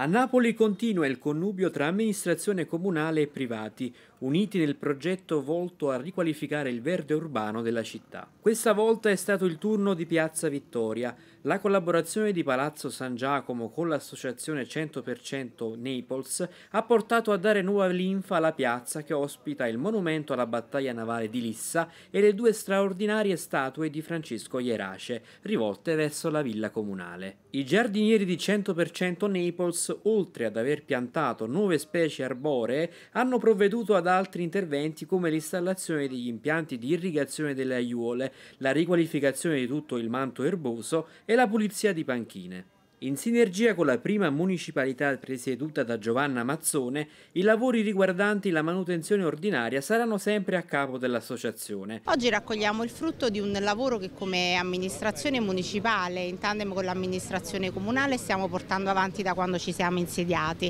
A Napoli continua il connubio tra amministrazione comunale e privati, uniti nel progetto volto a riqualificare il verde urbano della città. Questa volta è stato il turno di Piazza Vittoria. La collaborazione di Palazzo San Giacomo con l'associazione 100% Naples ha portato a dare nuova linfa alla piazza che ospita il monumento alla battaglia navale di Lissa e le due straordinarie statue di Francesco Ierace, rivolte verso la villa comunale. I giardinieri di 100% Naples oltre ad aver piantato nuove specie arboree, hanno provveduto ad altri interventi come l'installazione degli impianti di irrigazione delle aiuole, la riqualificazione di tutto il manto erboso e la pulizia di panchine. In sinergia con la prima municipalità presieduta da Giovanna Mazzone, i lavori riguardanti la manutenzione ordinaria saranno sempre a capo dell'associazione. Oggi raccogliamo il frutto di un lavoro che come amministrazione municipale, in tandem con l'amministrazione comunale, stiamo portando avanti da quando ci siamo insediati.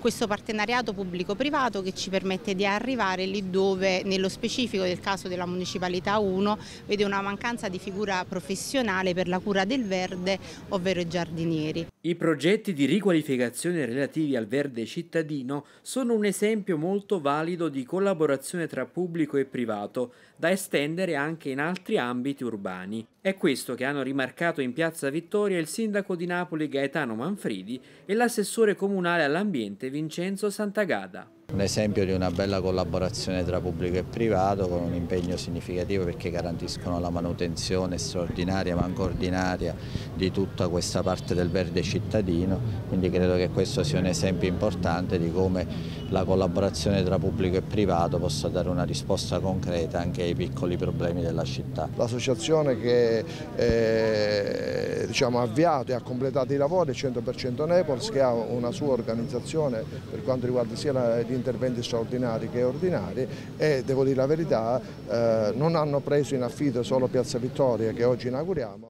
Questo partenariato pubblico-privato che ci permette di arrivare lì dove, nello specifico del caso della Municipalità 1, vede una mancanza di figura professionale per la cura del verde, ovvero i giardinieri stranieri. I progetti di riqualificazione relativi al verde cittadino sono un esempio molto valido di collaborazione tra pubblico e privato, da estendere anche in altri ambiti urbani. È questo che hanno rimarcato in Piazza Vittoria il sindaco di Napoli Gaetano Manfredi e l'assessore comunale all'ambiente Vincenzo Santagada. Un esempio di una bella collaborazione tra pubblico e privato con un impegno significativo perché garantiscono la manutenzione straordinaria ma anche ordinaria di tutta questa parte del verde cittadino, quindi credo che questo sia un esempio importante di come la collaborazione tra pubblico e privato possa dare una risposta concreta anche ai piccoli problemi della città. L'associazione che eh, diciamo, ha avviato e ha completato i lavori è 100% Naples che ha una sua organizzazione per quanto riguarda sia gli interventi straordinari che ordinari e devo dire la verità eh, non hanno preso in affitto solo Piazza Vittoria che oggi inauguriamo.